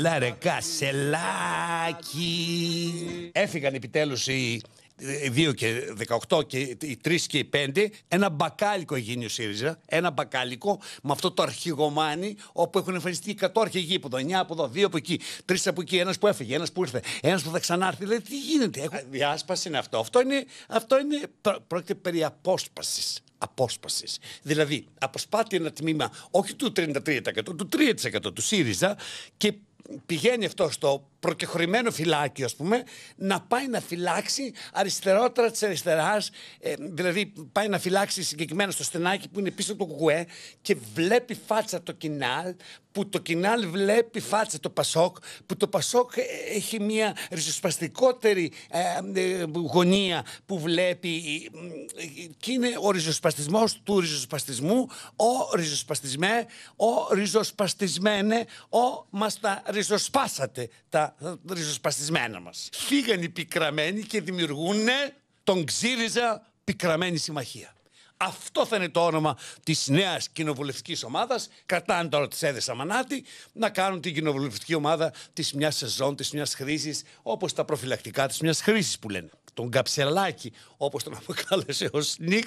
Λαρεκά ρε, Κασελάκι. Έφυγαν επιτέλους οι 2 ε, και 18 και οι 3 και οι 5, ένα μπακάλικο γίνει ο ΣΥΡΙΖΑ. Ένα μπακάλικο με αυτό το αρχηγομάνι όπου έχουν εμφανιστεί 100 αρχηγοί από εδώ, 9 από εδώ, 2 από εκεί, 3 από εκεί, ένας που έφυγε, ένας που ήρθε, ένας που θα ξανάρθει. Δηλαδή, τι γίνεται, έχω... διάσπαση είναι αυτό. Αυτό είναι, αυτό είναι πρόκειται περί απόσπασης. Δηλαδή, αποσπάται ένα τμήμα όχι του 33%, του 3% του ΣΥΡΙΖΑ και πηγαίνει αυτός στο προκεχωρημένο φυλάκι, ας πούμε, να πάει να φυλάξει αριστερότερα της αριστεράς. Ε, δηλαδή, πάει να φυλάξει συγκεκριμένα στο στενάκι που είναι πίσω από το κουκουέ και βλέπει φάτσα το κοινάλ, που το κοινάλ βλέπει φάτσα το Πασόκ, που το Πασόκ ε, έχει μια ριζοσπαστικότερη ε, γωνία που βλέπει και είναι ο ριζοσπαστισμός του ριζοσπαστισμού, ο ριζοσπαστισμέ, ο ριζοσπαστισμένε, ο μας τα ριζοσπάσατε τα ριζοσπαστισμένα μας. Φύγαν οι πικραμένοι και δημιουργούν τον ξύριζα πικραμένη συμμαχία. Αυτό θα είναι το όνομα της νέας κοινοβουλευτικής ομάδας. Κρατάνε τώρα τη Έδε Σαμανάτη να κάνουν την κοινοβουλευτική ομάδα της μιας σεζόν, της μιας χρήσης, όπως τα προφυλακτικά της μιας χρήσης που λένε τον καψελάκι, όπως τον αποκάλεσε ο Σνικ,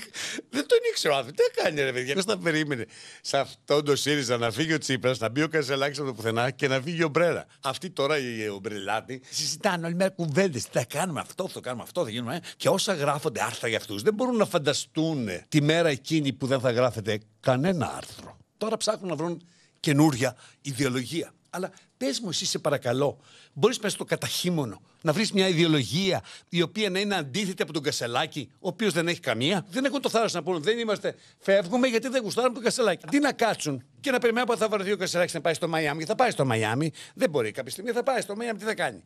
δεν τον ήξερε ο άνθρωπος. Τι κάνει, ρε παιδιά, ποιος θα περίμενε. Σε αυτόν τον ΣΥΡΙΖΑ να φύγει ο Τσίπρας, να μπει ο Κασελάκη από το πουθενά και να φύγει ο Μπρέρα. Αυτή τώρα η ομπρελάτη συζητάνε όλη μέρα κουβέντες. Τι θα κάνουμε αυτό, θα το κάνουμε αυτό, θα γίνουμε. Ε, και όσα γράφονται άρθρα για αυτούς δεν μπορούν να φανταστούν τη μέρα εκείνη που δεν θα γράφεται κανένα άρθρο. Τώρα ψάχνουν να βρουν καινούρια ιδεολογία. Αλλά πες μου, εσύ σε παρακαλώ, μπορείς μέσα στο καταχύμωνο να βρεις μια ιδεολογία η οποία να είναι αντίθετη από τον Κασελάκη, ο οποίος δεν έχει καμία. Δεν έχουν το θάρρος να πούνε, δεν είμαστε. Φεύγουμε γιατί δεν γουστάρουμε τον Κασελάκη. Αντί να κάτσουν και να περιμένουν πως θα βρεθεί ο Κασελάκης να πάει στο Μαϊάμι. Θα πάει στο Μαϊάμι. Δεν μπορεί κάποια στιγμή, θα πάει στο Μαϊάμι, τι θα κάνει.